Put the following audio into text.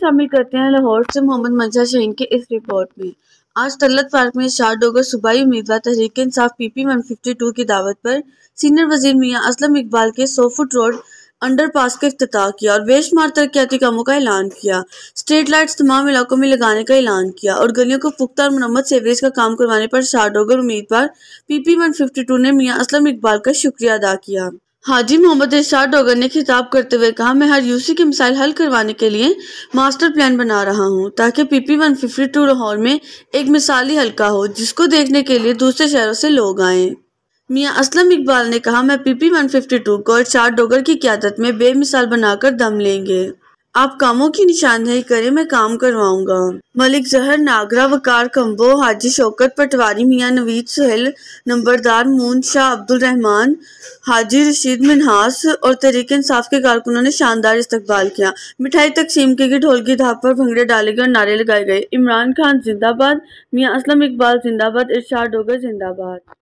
शामिल करते हैं लाहौर से मोहम्मद मंजा शहीन के इस रिपोर्ट में आज तल्लत पार्क में शाह डोगर सूबाई उम्मीदवार Tehreek Insaf P P one fifty two की दावत पर सीनियर वजीर मियाँ असलम इकबाल के सौ फुट रोड अंडर पास का अफ्ताह किया और बेशुमार तरक्याती कामों का ऐलान किया स्ट्रीट लाइट्स तमाम इलाकों में लगाने का ऐलान किया और गलियों को पुख्ता और मरम्मत सेवरेज का काम करवाने पर शाह डोगर उम्मीदवार P P one fifty two ने मियाँ असलम इकबाल का शुक्रिया अदा किया हाजी मोहम्मद इरशाद डोगर ने खिताब करते हुए कहा मैं हर यूसी की मिसाइल हल करवाने के लिए मास्टर प्लान बना रहा हूं ताकि पीपी 152 लाहौर में एक मिसाली हल्का हो जिसको देखने के लिए दूसरे शहरों से लोग आए मियाँ असलम इकबाल ने कहा मैं पीपी 152 को इरशाद डोगर की क्यादत में बेमिसाल बनाकर दम लेंगे आप कामों की निशानदेही करें मैं काम करवाऊंगा मलिक जहर नागरा वकार कम्बो हाजी शौकत पटवारी मियाँ नवीद सुहेल नंबरदार मून शाह अब्दुल रहमान हाजी रशीद मिनहास और तरीके इंसाफ के कारकुनों ने शानदार इस्तकबाल किया मिठाई तकसीम के गई की धाप पर भंगड़े डाले गए और नारे लगाए गए इमरान खान जिंदाबाद मियाँ असलम इकबाल जिंदाबाद इर्शाद डोगर जिंदाबाद